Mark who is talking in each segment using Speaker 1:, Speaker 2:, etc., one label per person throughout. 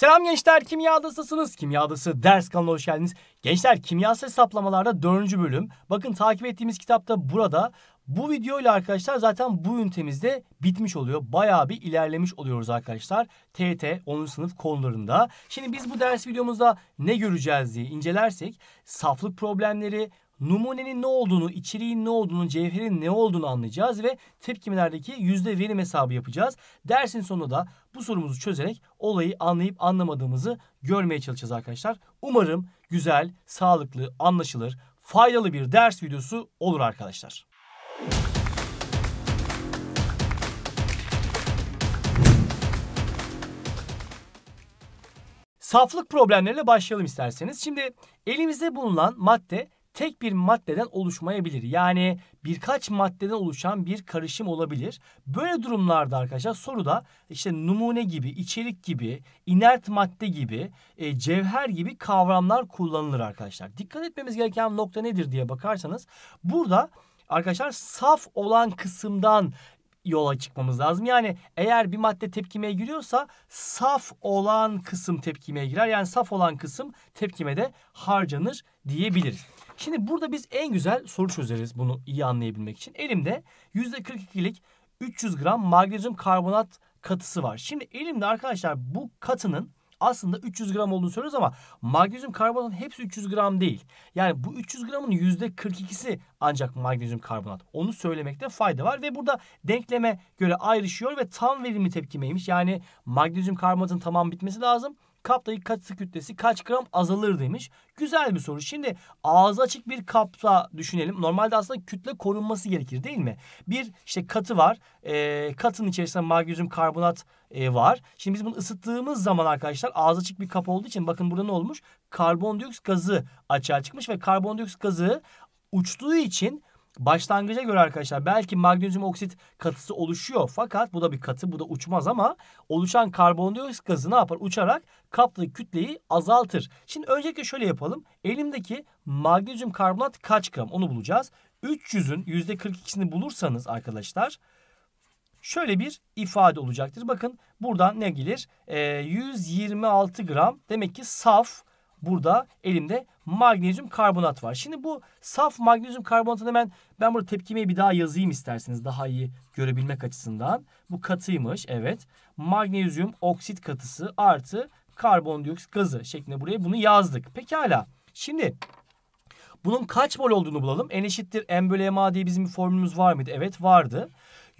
Speaker 1: Selam gençler, kimyadasısınız. Kimyadası ders kanalına hoş geldiniz. Gençler, kimyasal hesaplamalarda 4. bölüm. Bakın takip ettiğimiz kitapta burada. Bu video ile arkadaşlar zaten bu ünitemizde bitmiş oluyor. Bayağı bir ilerlemiş oluyoruz arkadaşlar. TT 10. sınıf konularında. Şimdi biz bu ders videomuzda ne göreceğiz diye incelersek saflık problemleri, numunenin ne olduğunu, içeriğin ne olduğunu, cevherin ne olduğunu anlayacağız ve tepkimelerdeki yüzde verim hesabı yapacağız. Dersin sonunda da bu sorumuzu çözerek olayı anlayıp anlamadığımızı görmeye çalışacağız arkadaşlar. Umarım güzel, sağlıklı, anlaşılır, faydalı bir ders videosu olur arkadaşlar. Saflık problemleriyle başlayalım isterseniz. Şimdi elimizde bulunan madde tek bir maddeden oluşmayabilir. Yani birkaç maddeden oluşan bir karışım olabilir. Böyle durumlarda arkadaşlar soruda işte numune gibi, içerik gibi, inert madde gibi, e, cevher gibi kavramlar kullanılır arkadaşlar. Dikkat etmemiz gereken nokta nedir diye bakarsanız burada arkadaşlar saf olan kısımdan yola çıkmamız lazım. Yani eğer bir madde tepkimeye giriyorsa saf olan kısım tepkimeye girer. Yani saf olan kısım tepkime de harcanır diyebiliriz. Şimdi burada biz en güzel soru çözeriz bunu iyi anlayabilmek için. Elimde %42'lik 300 gram magnezyum karbonat katısı var. Şimdi elimde arkadaşlar bu katının aslında 300 gram olduğunu söylüyoruz ama magnezyum karbonatın hepsi 300 gram değil. Yani bu 300 gramın %42'si ancak magnezyum karbonat. Onu söylemekte fayda var ve burada denkleme göre ayrışıyor ve tam verimli tepkimeymiş. Yani magnezyum karbonatın tamam bitmesi lazım kaptaki katı kütlesi kaç gram azalır demiş. Güzel bir soru. Şimdi ağzı açık bir kapta düşünelim. Normalde aslında kütle korunması gerekir değil mi? Bir işte katı var. E, katın içerisinde magnezyum karbonat e, var. Şimdi biz bunu ısıttığımız zaman arkadaşlar ağzı açık bir kap olduğu için bakın burada ne olmuş? Karbondioksit gazı açığa çıkmış ve karbondioksit gazı uçtuğu için başlangıca göre arkadaşlar belki magnezyum oksit katısı oluşuyor fakat bu da bir katı bu da uçmaz ama oluşan karbondioksit gazı ne yapar? Uçarak kaplı kütleyi azaltır. Şimdi öncelikle şöyle yapalım. Elimdeki magnezyum karbonat kaç gram onu bulacağız. 300'ün %42'sini bulursanız arkadaşlar şöyle bir ifade olacaktır. Bakın buradan ne gelir? E, ee, 126 gram demek ki saf burada elimde magnezyum karbonat var. Şimdi bu saf magnezyum karbonatını hemen ben burada tepkimeyi bir daha yazayım isterseniz daha iyi görebilmek açısından. Bu katıymış evet. Magnezyum oksit katısı artı karbondioksit gazı şeklinde buraya bunu yazdık. Pekala. Şimdi bunun kaç mol olduğunu bulalım. N eşittir M bölü MA diye bizim bir formülümüz var mıydı? Evet vardı.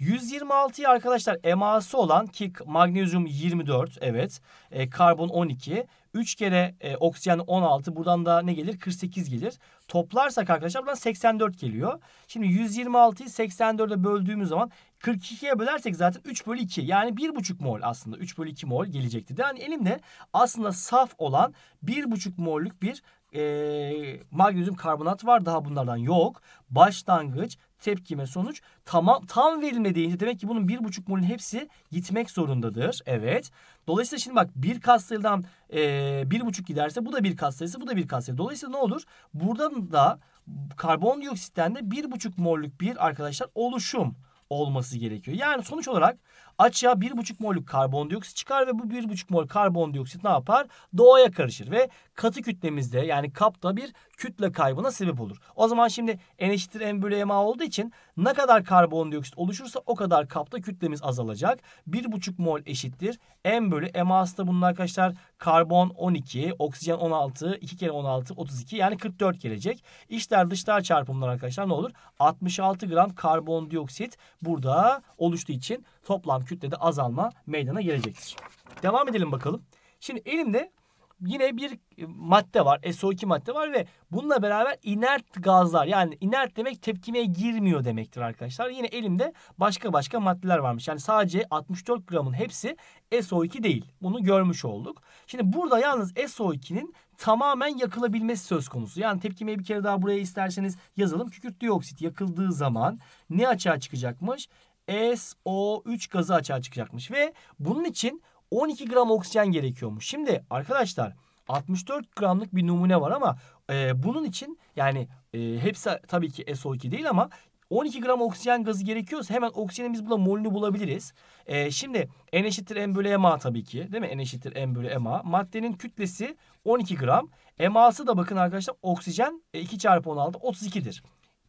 Speaker 1: 126'yı arkadaşlar eması olan ki magnezyum 24 evet e, karbon 12 3 kere e, oksijen 16 buradan da ne gelir 48 gelir. Toplarsak arkadaşlar buradan 84 geliyor. Şimdi 126'yı 84'e böldüğümüz zaman 42'ye bölersek zaten 3 bölü 2 yani 1,5 mol aslında 3 bölü 2 mol gelecekti. Yani elimde aslında saf olan 1,5 mollük bir e, magnezyum karbonat var. Daha bunlardan yok. Başlangıç tepkime sonuç tamam tam verilmediğinde demek ki bunun 1,5 molün hepsi gitmek zorundadır. Evet. Dolayısıyla şimdi bak bir kas sayıdan e, 1,5 giderse bu da bir kas sayısı bu da bir kas sayısı. Dolayısıyla ne olur? Buradan da karbondioksitten de 1,5 mollük bir arkadaşlar oluşum olması gerekiyor. Yani sonuç olarak açığa 1,5 mollük karbondioksit çıkar ve bu 1,5 mol karbondioksit ne yapar? Doğaya karışır ve katı kütlemizde yani kapta bir kütle kaybına sebep olur. O zaman şimdi N eşittir M bölü MA olduğu için ne kadar karbondioksit oluşursa o kadar kapta kütlemiz azalacak. 1,5 mol eşittir M bölü MA'sı da bunun arkadaşlar karbon 12, oksijen 16, 2 kere 16, 32 yani 44 gelecek. İçler dışlar çarpımlar arkadaşlar ne olur? 66 gram karbondioksit burada oluştuğu için toplam kütlede azalma meydana gelecektir. Devam edelim bakalım. Şimdi elimde yine bir e, madde var. SO2 madde var ve bununla beraber inert gazlar yani inert demek tepkimeye girmiyor demektir arkadaşlar. Yine elimde başka başka maddeler varmış. Yani sadece 64 gramın hepsi SO2 değil. Bunu görmüş olduk. Şimdi burada yalnız SO2'nin tamamen yakılabilmesi söz konusu. Yani tepkimeyi bir kere daha buraya isterseniz yazalım. Kükürt dioksit yakıldığı zaman ne açığa çıkacakmış? SO3 gazı açığa çıkacakmış ve bunun için 12 gram oksijen gerekiyormuş. Şimdi arkadaşlar 64 gramlık bir numune var ama e, bunun için yani e, hepsi tabii ki SO2 değil ama 12 gram oksijen gazı gerekiyorsa hemen oksijenin biz buna molünü bulabiliriz. Ee, şimdi N eşittir M bölü MA tabii ki. Değil mi? N eşittir M bölü MA. Maddenin kütlesi 12 gram. MA'sı da bakın arkadaşlar oksijen 2 e, çarpı 16 32'dir.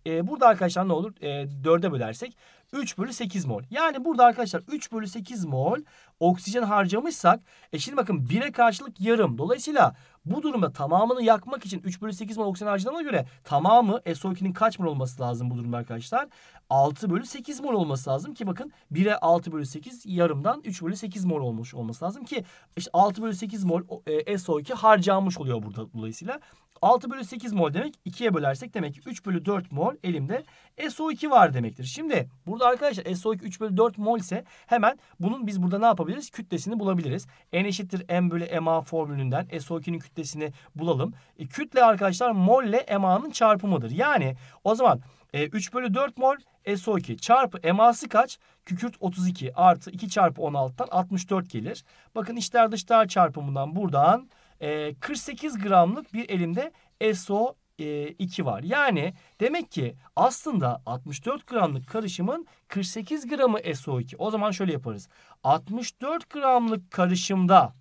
Speaker 1: E, burada arkadaşlar ne olur? E, ee, 4'e bölersek 3 bölü 8 mol. Yani burada arkadaşlar 3 bölü 8 mol oksijen harcamışsak e şimdi bakın 1'e karşılık yarım. Dolayısıyla bu durumda tamamını yakmak için 3 bölü 8 mol oksijen harcadığına göre tamamı e, SO2'nin kaç mol olması lazım bu durumda arkadaşlar? 6 bölü 8 mol olması lazım ki bakın 1'e 6 bölü 8 yarımdan 3 bölü 8 mol olmuş olması lazım ki işte 6 bölü 8 mol e, SO2 harcanmış oluyor burada dolayısıyla. 6 bölü 8 mol demek 2'ye bölersek demek ki 3 bölü 4 mol elimde SO2 var demektir. Şimdi burada arkadaşlar SO2 3 bölü 4 mol ise hemen bunun biz burada ne yapabiliriz? Kütlesini bulabiliriz. N eşittir M bölü MA formülünden SO2'nin kütlesini bulalım. E, kütle arkadaşlar mol ile MA'nın çarpımıdır. Yani o zaman e, 3 bölü 4 mol SO2 çarpı MA'sı kaç? Kükürt 32 artı 2 çarpı 16'dan 64 gelir. Bakın içler dışlar çarpımından buradan e, ee, 48 gramlık bir elimde SO 2 e, var. Yani demek ki aslında 64 gramlık karışımın 48 gramı SO2. O zaman şöyle yaparız. 64 gramlık karışımda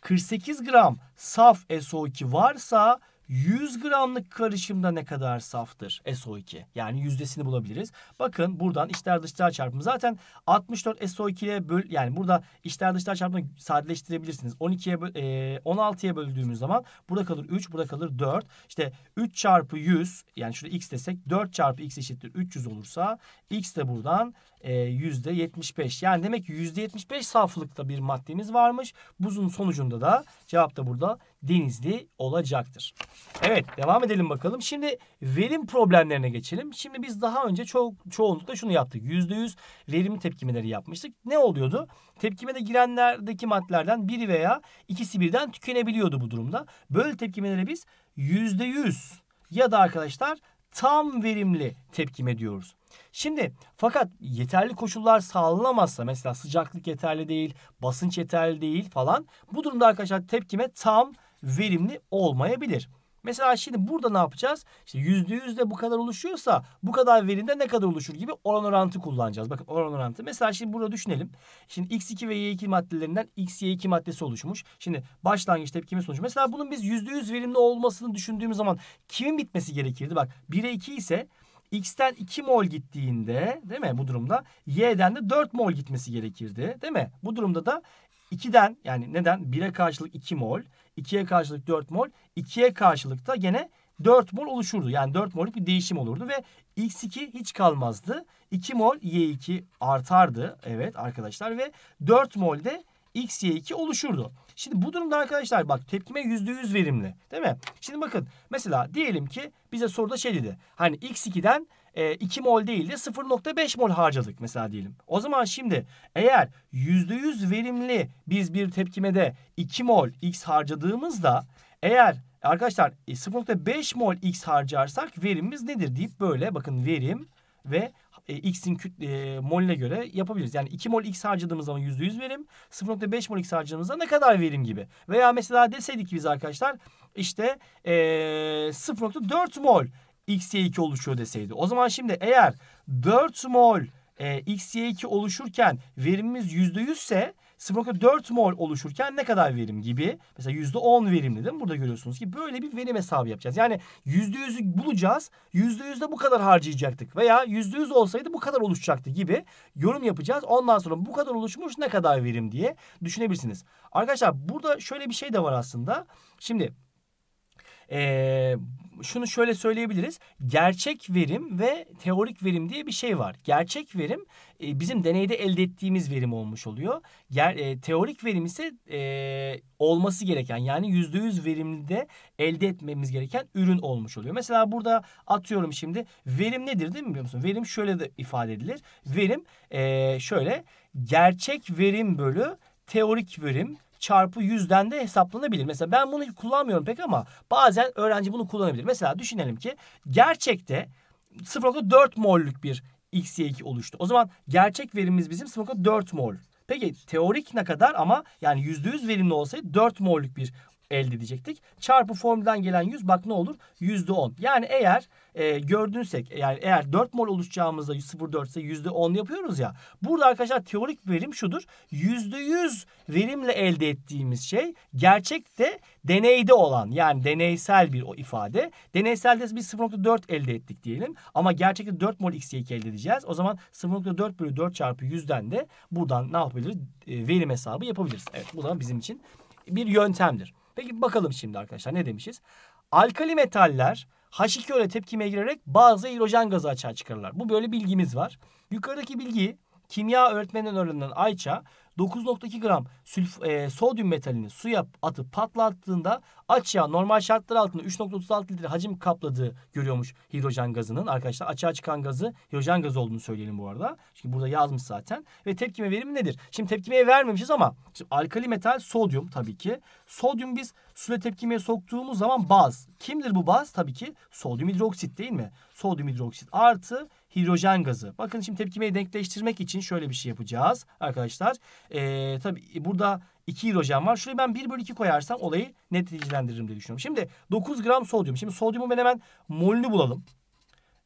Speaker 1: 48 gram saf SO2 varsa 100 gramlık karışımda ne kadar saftır SO2? Yani yüzdesini bulabiliriz. Bakın buradan içler dışlar çarpımı. Zaten 64 SO2 ile böl yani burada içler dışlar çarpımı sadeleştirebilirsiniz. 12'ye böl e 16'ya böldüğümüz zaman burada kalır 3, burada kalır 4. İşte 3 çarpı 100 yani şurada x desek 4 çarpı x eşittir 300 olursa x de buradan e, yüzde %75. Yani demek ki yüzde %75 saflıkta bir maddemiz varmış. Buzun sonucunda da cevap da burada denizli olacaktır. Evet devam edelim bakalım. Şimdi verim problemlerine geçelim. Şimdi biz daha önce ço çoğunlukla şunu yaptık. yüzde yüz verimli tepkimeleri yapmıştık. Ne oluyordu? Tepkimede girenlerdeki maddelerden biri veya ikisi birden tükenebiliyordu bu durumda. Böyle tepkimelere biz yüzde yüz ya da arkadaşlar tam verimli tepkime diyoruz. Şimdi fakat yeterli koşullar sağlanamazsa mesela sıcaklık yeterli değil, basınç yeterli değil falan bu durumda arkadaşlar tepkime tam verimli olmayabilir. Mesela şimdi burada ne yapacağız? İşte %100 de bu kadar oluşuyorsa bu kadar verimde ne kadar oluşur gibi oran orantı kullanacağız. Bakın oran orantı. Mesela şimdi burada düşünelim. Şimdi X2 ve Y2 maddelerinden X, Y2 maddesi oluşmuş. Şimdi başlangıç tepkime sonucu. Mesela bunun biz %100 verimli olmasını düşündüğümüz zaman kimin bitmesi gerekirdi? Bak 1'e 2 ise x'ten 2 mol gittiğinde değil mi bu durumda y'den de 4 mol gitmesi gerekirdi değil mi? Bu durumda da 2'den yani neden 1'e karşılık 2 mol, 2'ye karşılık 4 mol, 2'ye karşılık da gene 4 mol oluşurdu. Yani 4 mol'luk bir değişim olurdu ve x2 hiç kalmazdı. 2 mol y2 artardı evet arkadaşlar ve 4 mol de x, y, 2 oluşurdu. Şimdi bu durumda arkadaşlar bak tepkime %100 verimli. Değil mi? Şimdi bakın mesela diyelim ki bize soruda şey dedi. Hani x2'den e, 2 mol değil de 0.5 mol harcadık mesela diyelim. O zaman şimdi eğer %100 verimli biz bir tepkimede 2 mol x harcadığımızda eğer arkadaşlar 0.5 e, mol x harcarsak verimimiz nedir deyip böyle bakın verim ve e, x'in küt, e, molüne göre yapabiliriz. Yani 2 mol x harcadığımız zaman %100 verim, 0.5 mol x harcadığımızda ne kadar verim gibi. Veya mesela deseydik biz arkadaşlar işte e, 0.4 mol xy2 oluşuyor deseydi. O zaman şimdi eğer 4 mol e, xy2 oluşurken verimimiz %100 ise 0.4 mol oluşurken ne kadar verim gibi. Mesela %10 verimli değil mi? Burada görüyorsunuz ki böyle bir verim hesabı yapacağız. Yani %100'ü bulacağız. %100'de bu kadar harcayacaktık veya %100 olsaydı bu kadar oluşacaktı gibi yorum yapacağız. Ondan sonra bu kadar oluşmuş ne kadar verim diye düşünebilirsiniz. Arkadaşlar burada şöyle bir şey de var aslında. Şimdi ee, şunu şöyle söyleyebiliriz. Gerçek verim ve teorik verim diye bir şey var. Gerçek verim e, bizim deneyde elde ettiğimiz verim olmuş oluyor. Ger, e, teorik verim ise e, olması gereken yani yüzde yüz de elde etmemiz gereken ürün olmuş oluyor. Mesela burada atıyorum şimdi verim nedir değil mi biliyor musun? Verim şöyle de ifade edilir. Verim e, şöyle gerçek verim bölü teorik verim çarpı yüzden de hesaplanabilir. Mesela ben bunu kullanmıyorum pek ama bazen öğrenci bunu kullanabilir. Mesela düşünelim ki gerçekte 0.4 mollük bir XY2 oluştu. O zaman gerçek verimimiz bizim 0.4 mol. Peki teorik ne kadar ama yani %100 verimli olsaydı 4 mollük bir elde edecektik. Çarpı formülden gelen 100 bak ne olur? %10. Yani eğer e, gördünsek yani eğer 4 mol oluşacağımızda 0.4 ise %10 yapıyoruz ya. Burada arkadaşlar teorik verim şudur. %100 verimle elde ettiğimiz şey gerçekte deneyde olan yani deneysel bir o ifade. Deneyselde biz 0.4 elde ettik diyelim ama gerçekte 4 mol x2 elde edeceğiz. O zaman 0.4 bölü 4 çarpı 100'den de buradan ne yapabiliriz? E, verim hesabı yapabiliriz. Evet bu da bizim için bir yöntemdir. Peki bakalım şimdi arkadaşlar ne demişiz? Alkali metaller H2O'yla tepkimeye girerek bazı hidrojen gazı açığa çıkarırlar. Bu böyle bilgimiz var. Yukarıdaki bilgiyi kimya öğretmeninden öğrenilen Ayça 9.2 gram sülf, e, sodyum metalini suya atıp patlattığında açığa normal şartlar altında 3.36 litre hacim kapladığı görüyormuş hidrojen gazının. Arkadaşlar açığa çıkan gazı hidrojen gazı olduğunu söyleyelim bu arada. Çünkü burada yazmış zaten. Ve tepkime verimi nedir? Şimdi tepkimeye vermemişiz ama şimdi alkali metal sodyum tabii ki. Sodyum biz suya tepkimeye soktuğumuz zaman baz. Kimdir bu baz? Tabii ki sodyum hidroksit değil mi? Sodyum hidroksit artı hidrojen gazı. Bakın şimdi tepkimeyi denkleştirmek için şöyle bir şey yapacağız arkadaşlar. Ee, tabii burada 2 hidrojen var. Şuraya ben 1 bölü 2 koyarsam olayı neticilendiririm diye düşünüyorum. Şimdi 9 gram sodyum. Şimdi sodyumun ben hemen molünü bulalım.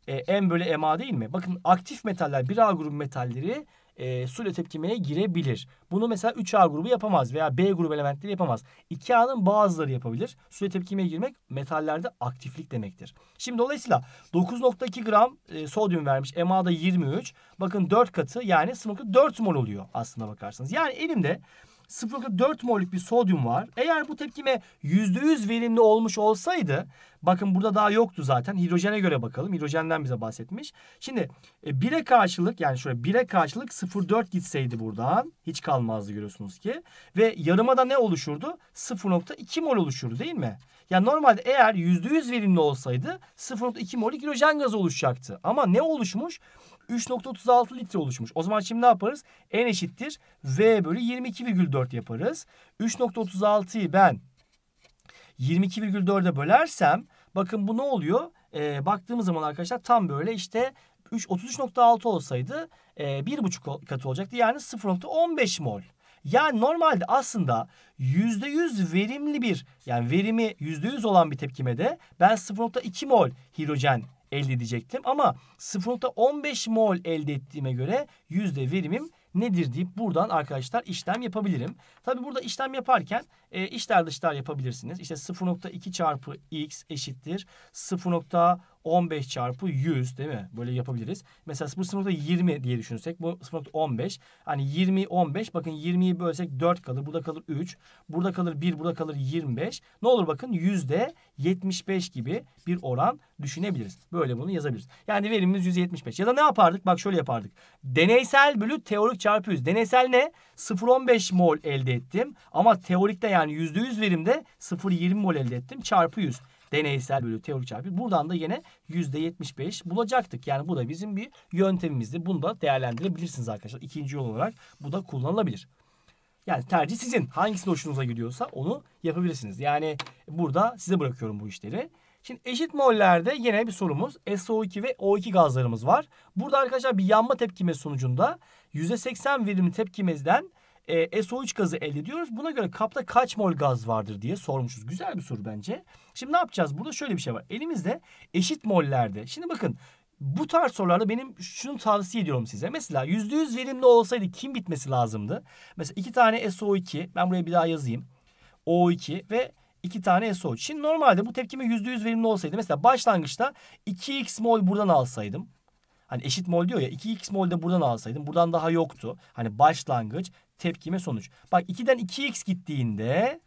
Speaker 1: ee, M bölü MA değil mi? Bakın aktif metaller 1A grubu metalleri e, suyla tepkimeye girebilir. Bunu mesela 3A grubu yapamaz veya B grubu elementleri yapamaz. 2A'nın bazıları yapabilir. Suyla tepkimeye girmek metallerde aktiflik demektir. Şimdi dolayısıyla 9.2 gram e, sodyum vermiş. MA'da 23. Bakın 4 katı yani 0.4 mol oluyor aslında bakarsanız. Yani elimde 0.4 mol'lük bir sodyum var. Eğer bu tepkime %100 verimli olmuş olsaydı bakın burada daha yoktu zaten. Hidrojene göre bakalım. Hidrojenden bize bahsetmiş. Şimdi 1'e karşılık yani şöyle 1'e karşılık 0.4 gitseydi buradan hiç kalmazdı görüyorsunuz ki. Ve yarıma da ne oluşurdu? 0.2 mol oluşurdu değil mi? Yani normalde eğer %100 verimli olsaydı 0.2 mol hidrojen gazı oluşacaktı. Ama ne oluşmuş? 3.36 litre oluşmuş. O zaman şimdi ne yaparız? N eşittir V bölü 22,4 yaparız. 3.36'yı ben 22,4'e bölersem bakın bu ne oluyor? E, baktığımız zaman arkadaşlar tam böyle işte 33.6 olsaydı e, 1.5 katı olacaktı. Yani 0.15 mol. Yani normalde aslında %100 verimli bir yani verimi %100 olan bir tepkimede ben 0.2 mol hidrojen elde edecektim. Ama 0.15 mol elde ettiğime göre yüzde verimim nedir deyip buradan arkadaşlar işlem yapabilirim. Tabi burada işlem yaparken e, işler dışlar yapabilirsiniz. İşte 0.2 çarpı x eşittir 0.15 çarpı 100 değil mi? Böyle yapabiliriz. Mesela bu 0.20 diye düşünsek bu 0.15. Hani 20, 15 bakın 20'yi bölsek 4 kalır. Burada kalır 3. Burada kalır 1. Burada kalır 25. Ne olur bakın %75 gibi bir oran düşünebiliriz. Böyle bunu yazabiliriz. Yani verimimiz %75. Ya da ne yapardık? Bak şöyle yapardık. Deneysel bölü teorik çarpı 100. Deneysel ne? 0.15 mol elde ettim. Ama teorikte yani %100 verimde 0.20 mol elde ettim çarpı 100. Deneysel bölü teorik çarpı. Buradan da yine %75 bulacaktık. Yani bu da bizim bir yöntemimizdi. Bunu da değerlendirebilirsiniz arkadaşlar. İkinci yol olarak bu da kullanılabilir. Yani tercih sizin. Hangisi hoşunuza gidiyorsa onu yapabilirsiniz. Yani burada size bırakıyorum bu işleri. Şimdi eşit mollerde yine bir sorumuz. SO2 ve O2 gazlarımız var. Burada arkadaşlar bir yanma tepkime sonucunda %80 verimi tepkimizden e, SO3 gazı elde ediyoruz. Buna göre kapta kaç mol gaz vardır diye sormuşuz. Güzel bir soru bence. Şimdi ne yapacağız? Burada şöyle bir şey var. Elimizde eşit mollerde. Şimdi bakın bu tarz sorularda benim şunu tavsiye ediyorum size. Mesela %100 verimli olsaydı kim bitmesi lazımdı? Mesela iki tane SO2 ben buraya bir daha yazayım. O2 ve iki tane SO3. Şimdi normalde bu tepkime %100 verimli olsaydı mesela başlangıçta 2x mol buradan alsaydım. Hani eşit mol diyor ya 2x mol de buradan alsaydım buradan daha yoktu. Hani başlangıç tepkime sonuç. Bak 2'den 2x gittiğinde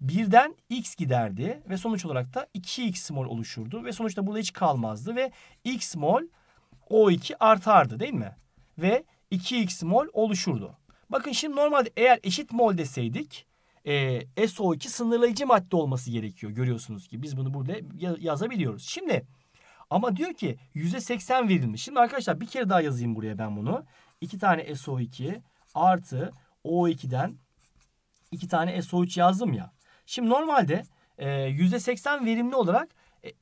Speaker 1: birden x giderdi ve sonuç olarak da 2x mol oluşurdu ve sonuçta burada hiç kalmazdı ve x mol O2 artardı değil mi? Ve 2x mol oluşurdu. Bakın şimdi normalde eğer eşit mol deseydik e, SO2 sınırlayıcı madde olması gerekiyor görüyorsunuz ki biz bunu burada yazabiliyoruz. Şimdi ama diyor ki %80 verilmiş. Şimdi arkadaşlar bir kere daha yazayım buraya ben bunu. 2 tane SO2 artı O2'den 2 tane SO3 yazdım ya. Şimdi normalde e, %80 verimli olarak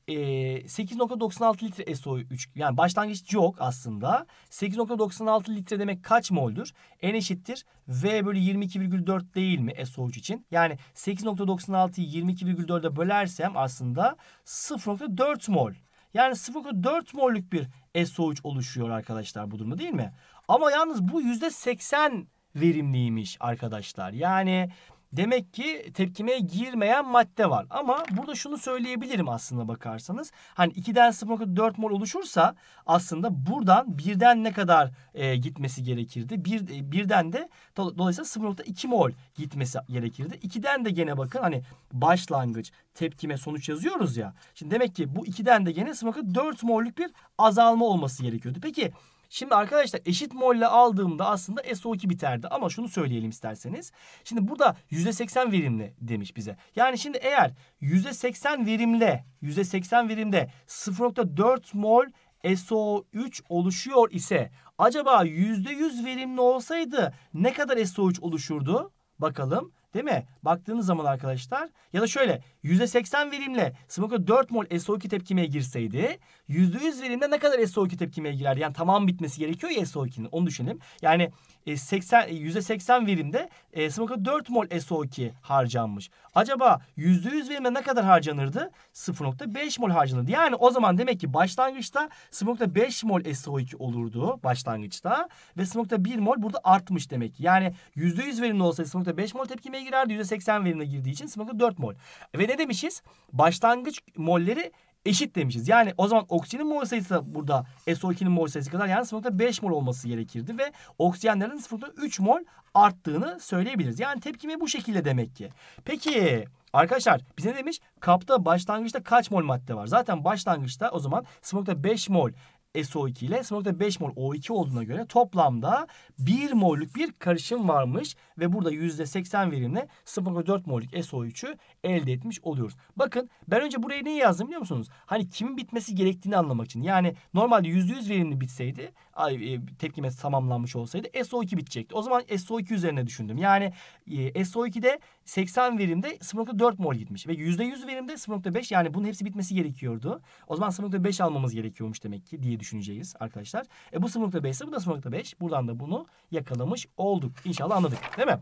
Speaker 1: e, 8.96 e, litre SO3 yani başlangıç yok aslında. 8.96 litre demek kaç moldur? N eşittir V bölü 22,4 değil mi SO3 için? Yani 8.96'yı 22,4'e bölersem aslında 0.4 mol. Yani 0.4 mollük bir SO3 oluşuyor arkadaşlar bu durumda değil mi? Ama yalnız bu %80 verimliymiş arkadaşlar. Yani Demek ki tepkime girmeyen madde var. Ama burada şunu söyleyebilirim aslında bakarsanız. Hani 2'den 0.4 mol oluşursa aslında buradan birden ne kadar e, gitmesi gerekirdi? Bir, e, birden de do dolayısıyla 0.2 mol gitmesi gerekirdi. 2'den de gene bakın hani başlangıç tepkime sonuç yazıyoruz ya. Şimdi demek ki bu 2'den de gene 0.4 mollük bir azalma olması gerekiyordu. Peki Şimdi arkadaşlar eşit molle aldığımda aslında SO2 biterdi ama şunu söyleyelim isterseniz. Şimdi burada %80 verimli demiş bize. Yani şimdi eğer %80 verimle %80 verimde 0.4 mol SO3 oluşuyor ise acaba %100 verimli olsaydı ne kadar SO3 oluşurdu? Bakalım değil mi? Baktığınız zaman arkadaşlar ya da şöyle %80 verimle smoke'a 4 mol SO2 tepkimeye girseydi %100 verimle ne kadar SO2 tepkimeye girer Yani tamam bitmesi gerekiyor ya SO2'nin onu düşünelim. Yani 80, e, %80 e, verimde e, 4 mol SO2 harcanmış. Acaba %100 verimle ne kadar harcanırdı? 0.5 mol harcanırdı. Yani o zaman demek ki başlangıçta smoke'da 5 mol SO2 olurdu başlangıçta ve smoke'da 1 mol burada artmış demek ki. Yani %100 verimli olsaydı smoke'da 5 mol tepkimeye girerdi. %80 verimle girdiği için smoke'da 4 mol. Ve demişiz? Başlangıç molleri eşit demişiz. Yani o zaman oksijenin mol sayısı da burada SO2'nin mol sayısı kadar yani 0.5 mol olması gerekirdi ve oksijenlerin 0.3 mol arttığını söyleyebiliriz. Yani tepkime bu şekilde demek ki. Peki arkadaşlar bize ne demiş? Kapta başlangıçta kaç mol madde var? Zaten başlangıçta o zaman 0.5 mol SO2 ile 5 mol O2 olduğuna göre toplamda 1 mollük bir karışım varmış ve burada %80 verimle 0.4 mollük SO3'ü elde etmiş oluyoruz. Bakın ben önce burayı neyi yazdım biliyor musunuz? Hani kimin bitmesi gerektiğini anlamak için. Yani normalde %100 verimli bitseydi e, tepkimesi tamamlanmış olsaydı SO2 bitecekti. O zaman SO2 üzerine düşündüm. Yani e, SO2'de 80 verimde 0.4 mol gitmiş. Ve %100 verimde 0.5 yani bunun hepsi bitmesi gerekiyordu. O zaman 0.5 almamız gerekiyormuş demek ki diye düşüneceğiz arkadaşlar. E bu 0.5 ise bu da 0.5. Buradan da bunu yakalamış olduk. İnşallah anladık değil mi?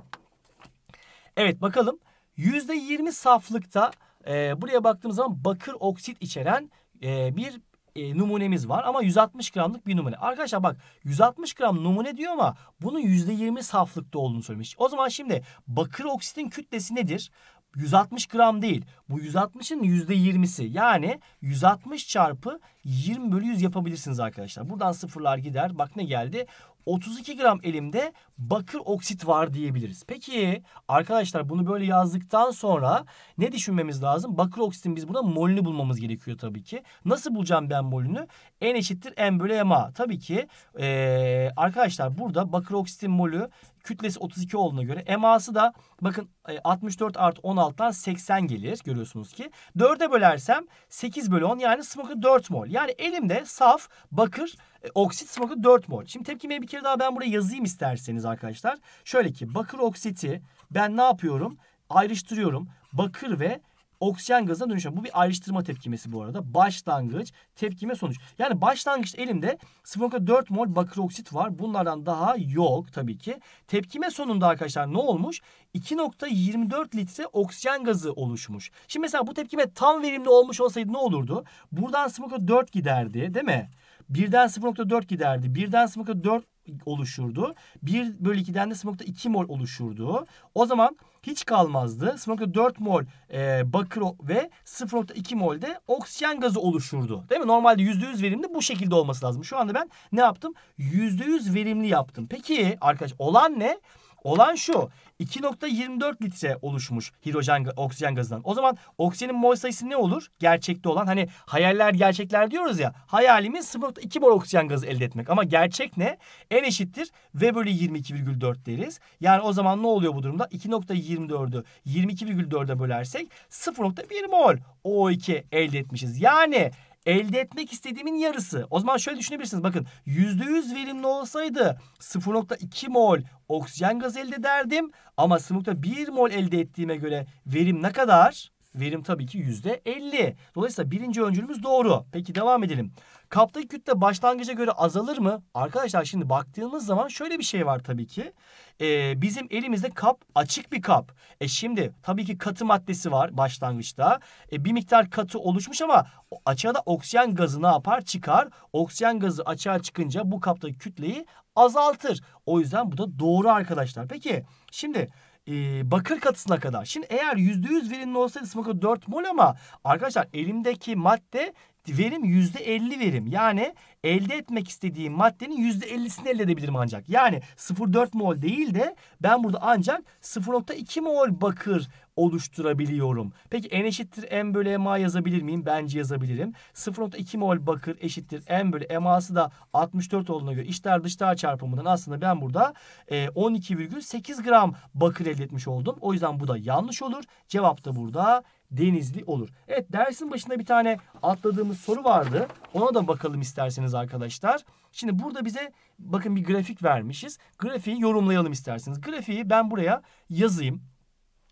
Speaker 1: Evet bakalım. %20 saflıkta e, buraya baktığımız zaman bakır oksit içeren e, bir e, numunemiz var ama 160 gramlık bir numune. Arkadaşlar bak 160 gram numune diyor ama bunun %20 saflıkta olduğunu söylemiş. O zaman şimdi bakır oksitin kütlesi nedir? 160 gram değil. Bu 160'ın %20'si. Yani 160 çarpı 20 bölü 100 yapabilirsiniz arkadaşlar. Buradan sıfırlar gider. Bak ne geldi? 32 gram elimde bakır oksit var diyebiliriz. Peki arkadaşlar bunu böyle yazdıktan sonra ne düşünmemiz lazım? Bakır oksitin biz burada molünü bulmamız gerekiyor tabii ki. Nasıl bulacağım ben molünü? N eşittir M bölü MA. Tabii ki ee, arkadaşlar burada bakır oksitin molü kütlesi 32 olduğuna göre MA'sı da bakın 64 artı 16'dan 80 gelir görüyorsunuz ki. 4'e bölersem 8 bölü 10 yani smokı 4 mol. Yani elimde saf bakır e, oksit smokı 4 mol. Şimdi tepkimeyi bir kere daha ben buraya yazayım isterseniz göreceksiniz arkadaşlar. Şöyle ki bakır oksiti ben ne yapıyorum? Ayrıştırıyorum. Bakır ve oksijen gazına dönüşüyor. Bu bir ayrıştırma tepkimesi bu arada. Başlangıç, tepkime sonuç. Yani başlangıç elimde 0.4 mol bakır oksit var. Bunlardan daha yok tabii ki. Tepkime sonunda arkadaşlar ne olmuş? 2.24 litre oksijen gazı oluşmuş. Şimdi mesela bu tepkime tam verimli olmuş olsaydı ne olurdu? Buradan 0.4 giderdi değil mi? Birden 0.4 giderdi. Birden 0.4 oluşurdu. 1 bölü 2'den de 0.2 mol oluşurdu. O zaman hiç kalmazdı. Smokta 0.4 mol e, bakır ve 0.2 mol de oksijen gazı oluşurdu. Değil mi? Normalde %100 verimli bu şekilde olması lazım. Şu anda ben ne yaptım? %100 verimli yaptım. Peki arkadaş olan ne? Olan şu 2.24 litre oluşmuş hidrojen oksijen gazından. O zaman oksijenin mol sayısı ne olur? Gerçekte olan hani hayaller gerçekler diyoruz ya. Hayalimiz 0.2 mol oksijen gazı elde etmek. Ama gerçek ne? En eşittir ve bölü 22,4 deriz. Yani o zaman ne oluyor bu durumda? 2.24'ü 22,4'e bölersek 0.1 mol O2 elde etmişiz. Yani elde etmek istediğimin yarısı. O zaman şöyle düşünebilirsiniz. Bakın %100 verimli olsaydı 0.2 mol oksijen gazı elde ederdim. Ama 0.1 mol elde ettiğime göre verim ne kadar? Verim tabii ki yüzde %50. Dolayısıyla birinci öncülümüz doğru. Peki devam edelim. Kaptaki kütle başlangıca göre azalır mı? Arkadaşlar şimdi baktığımız zaman şöyle bir şey var tabii ki. Ee, bizim elimizde kap açık bir kap. E şimdi tabii ki katı maddesi var başlangıçta. E, bir miktar katı oluşmuş ama açığa da oksijen gazı ne yapar? Çıkar. Oksijen gazı açığa çıkınca bu kaptaki kütleyi azaltır. O yüzden bu da doğru arkadaşlar. Peki şimdi e, bakır katısına kadar. Şimdi eğer %100 verimli olsaydı Smoker 4 mol ama arkadaşlar elimdeki madde verim %50 verim. Yani elde etmek istediğim maddenin %50'sini elde edebilirim ancak. Yani 0.4 mol değil de ben burada ancak 0.2 mol bakır oluşturabiliyorum. Peki n eşittir m bölü ma yazabilir miyim? Bence yazabilirim. 0.2 mol bakır eşittir m bölü ma'sı da 64 olduğuna göre içler dışlar çarpımından aslında ben burada 12,8 e, gram bakır elde etmiş oldum. O yüzden bu da yanlış olur. Cevap da burada denizli olur. Evet dersin başında bir tane atladığımız soru vardı. Ona da bakalım isterseniz arkadaşlar. Şimdi burada bize bakın bir grafik vermişiz. Grafiği yorumlayalım isterseniz. Grafiği ben buraya yazayım.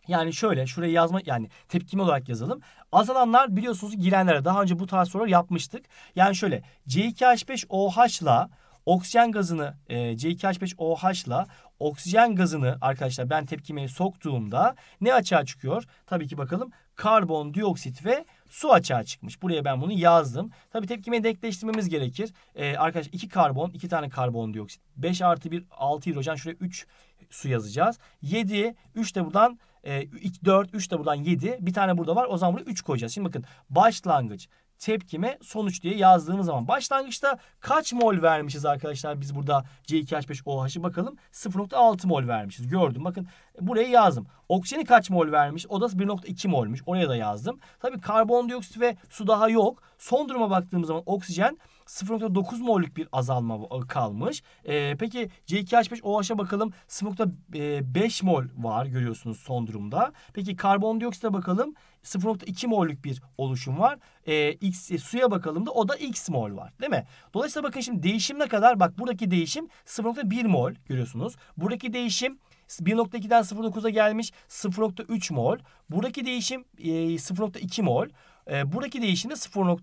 Speaker 1: Yani şöyle şuraya yazma yani tepkim olarak yazalım. Azalanlar biliyorsunuz girenlere daha önce bu tarz sorular yapmıştık. Yani şöyle C2H5OH'la oksijen gazını e, C2H5OH'la oksijen gazını arkadaşlar ben tepkimeye soktuğumda ne açığa çıkıyor? Tabii ki bakalım karbondioksit ve su açığa çıkmış. Buraya ben bunu yazdım. Tabii tepkime denkleştirmemiz gerekir. Ee, arkadaşlar 2 karbon, 2 tane karbondioksit. 5 artı 1, 6 hidrojen. Şuraya 3 su yazacağız. 7, 3 de buradan e, 4, 3 de buradan 7. Bir tane burada var. O zaman buraya 3 koyacağız. Şimdi bakın başlangıç, tepkime sonuç diye yazdığımız zaman. Başlangıçta kaç mol vermişiz arkadaşlar biz burada C2H5OH'ı bakalım 0.6 mol vermişiz gördüm bakın buraya yazdım. Oksijeni kaç mol vermiş o da 1.2 molmuş oraya da yazdım. tabii karbondioksit ve su daha yok son duruma baktığımız zaman oksijen 0.9 mol'lük bir azalma ıı, kalmış. E, peki C2H5 OH'a bakalım 0.5 mol var görüyorsunuz son durumda. Peki karbondioksite bakalım 0.2 mol'lük bir oluşum var. E, X e, suya bakalım da o da X mol var değil mi? Dolayısıyla bakın şimdi değişim ne kadar? Bak buradaki değişim 0.1 mol görüyorsunuz. Buradaki değişim 1.2'den 0.9'a gelmiş 0.3 mol. Buradaki değişim 0.2 e, mol. Ee, buradaki değişim de 0.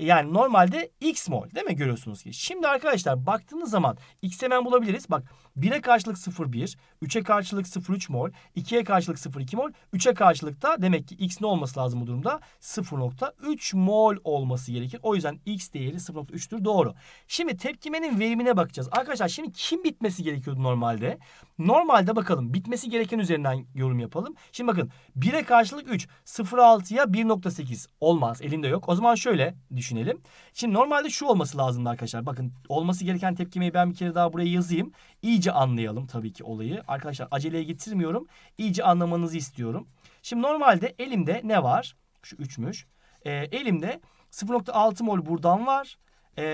Speaker 1: Yani normalde x mol değil mi görüyorsunuz ki? Şimdi arkadaşlar baktığınız zaman x hemen bulabiliriz. Bak 1'e karşılık 0,1, 3'e karşılık 0,3 mol, 2'ye karşılık 0,2 mol, 3'e karşılık da demek ki x ne olması lazım bu durumda? 0,3 mol olması gerekir. O yüzden x değeri 0,3'tür doğru. Şimdi tepkimenin verimine bakacağız. Arkadaşlar şimdi kim bitmesi gerekiyordu normalde? Normalde bakalım bitmesi gereken üzerinden yorum yapalım. Şimdi bakın 1'e karşılık 3, 0,6'ya 1,8 olmaz elinde yok. O zaman şöyle düşün düşünelim. Şimdi normalde şu olması lazımdı arkadaşlar. Bakın olması gereken tepkimeyi ben bir kere daha buraya yazayım. İyice anlayalım tabii ki olayı. Arkadaşlar aceleye getirmiyorum. İyice anlamanızı istiyorum. Şimdi normalde elimde ne var? Şu üçmüş. E, elimde 0.6 mol buradan var. E, ee,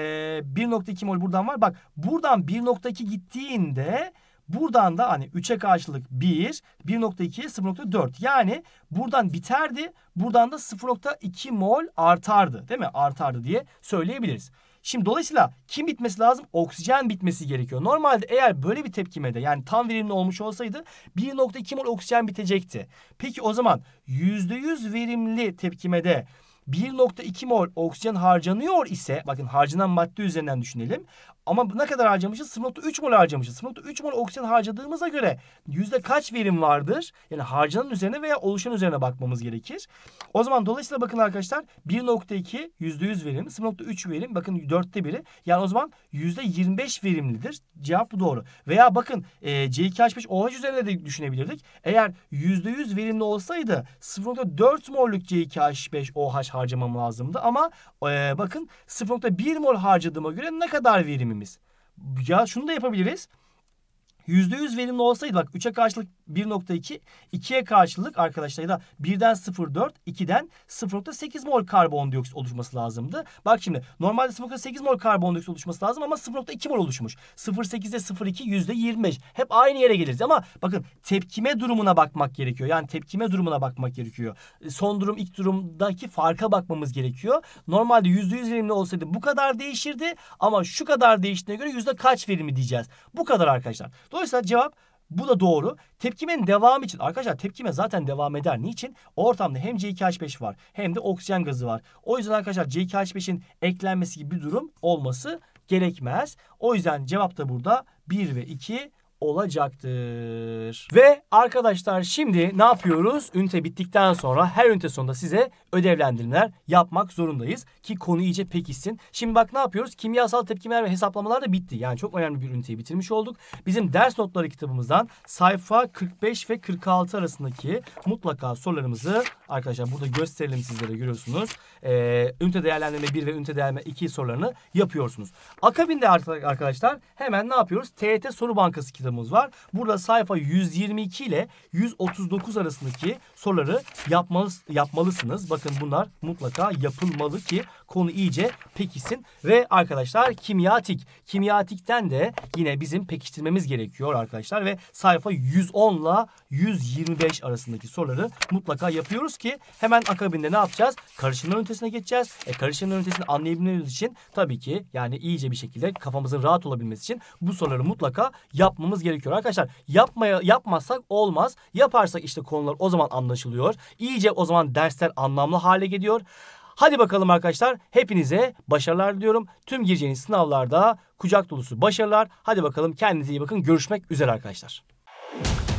Speaker 1: 1.2 mol buradan var. Bak buradan 1.2 gittiğinde Buradan da hani 3'e karşılık 1, 1.2, 0.4. Yani buradan biterdi. Buradan da 0.2 mol artardı. Değil mi? Artardı diye söyleyebiliriz. Şimdi dolayısıyla kim bitmesi lazım? Oksijen bitmesi gerekiyor. Normalde eğer böyle bir tepkimede yani tam verimli olmuş olsaydı 1.2 mol oksijen bitecekti. Peki o zaman %100 verimli tepkimede 1.2 mol oksijen harcanıyor ise bakın harcanan madde üzerinden düşünelim. Ama ne kadar harcamışız? 0.3 mol harcamışız. 0.3 mol oksijen harcadığımıza göre yüzde kaç verim vardır? Yani harcanan üzerine veya oluşan üzerine bakmamız gerekir. O zaman dolayısıyla bakın arkadaşlar 1.2 yüzde yüz verim, 0.3 verim bakın dörtte biri. Yani o zaman yüzde %25 verimlidir. Cevap bu doğru. Veya bakın e, C2H5OH üzerine de düşünebilirdik. Eğer yüzde yüz verimli olsaydı 0.4 molluk C2H5OH harcamam lazımdı. Ama e, bakın 0.1 mol harcadığıma göre ne kadar verimimiz? Ya şunu da yapabiliriz. %100 verimli olsaydı bak 3'e karşılık 1.2 2'ye karşılık arkadaşlar ya da 1'den 0.4 2'den 0.8 mol karbondioksit oluşması lazımdı. Bak şimdi normalde 0.8 mol karbondioksit oluşması lazım ama 0.2 mol oluşmuş. 0.8'e 0.2 %25. Hep aynı yere geliriz ama bakın tepkime durumuna bakmak gerekiyor. Yani tepkime durumuna bakmak gerekiyor. E, son durum ilk durumdaki farka bakmamız gerekiyor. Normalde %100 verimli olsaydı bu kadar değişirdi ama şu kadar değiştiğine göre yüzde kaç verimi diyeceğiz. Bu kadar arkadaşlar. Dolayısıyla cevap bu da doğru. Tepkimenin devamı için arkadaşlar tepkime zaten devam eder. Niçin? Ortamda hem C2H5 var hem de oksijen gazı var. O yüzden arkadaşlar C2H5'in eklenmesi gibi bir durum olması gerekmez. O yüzden cevap da burada 1 ve 2 olacaktır. Ve arkadaşlar şimdi ne yapıyoruz? Ünite bittikten sonra her ünite sonunda size ödevlendirmeler yapmak zorundayız ki konu iyice pekişsin. Şimdi bak ne yapıyoruz? Kimyasal tepkimeler ve hesaplamalar da bitti. Yani çok önemli bir üniteyi bitirmiş olduk. Bizim ders notları kitabımızdan sayfa 45 ve 46 arasındaki mutlaka sorularımızı arkadaşlar burada gösterelim sizlere görüyorsunuz. Ee, ünite değerlendirme 1 ve ünite değerlendirme 2 sorularını yapıyorsunuz. Akabinde arkadaşlar hemen ne yapıyoruz? TET soru bankası kitabı kitabımız var. Burada sayfa 122 ile 139 arasındaki soruları yapmalız, yapmalısınız. Bakın bunlar mutlaka yapılmalı ki konu iyice pekisin. Ve arkadaşlar kimyatik. Kimyatikten de yine bizim pekiştirmemiz gerekiyor arkadaşlar. Ve sayfa 110 ile 125 arasındaki soruları mutlaka yapıyoruz ki hemen akabinde ne yapacağız? Karışımların ötesine geçeceğiz. E, karışımların ötesini anlayabilmemiz için tabii ki yani iyice bir şekilde kafamızın rahat olabilmesi için bu soruları mutlaka yapmamız gerekiyor arkadaşlar. Yapmaya yapmazsak olmaz. Yaparsak işte konular o zaman anlaşılır anlaşılıyor. İyice o zaman dersler anlamlı hale geliyor. Hadi bakalım arkadaşlar hepinize başarılar diliyorum. Tüm gireceğiniz sınavlarda kucak dolusu başarılar. Hadi bakalım kendinize iyi bakın. Görüşmek üzere arkadaşlar.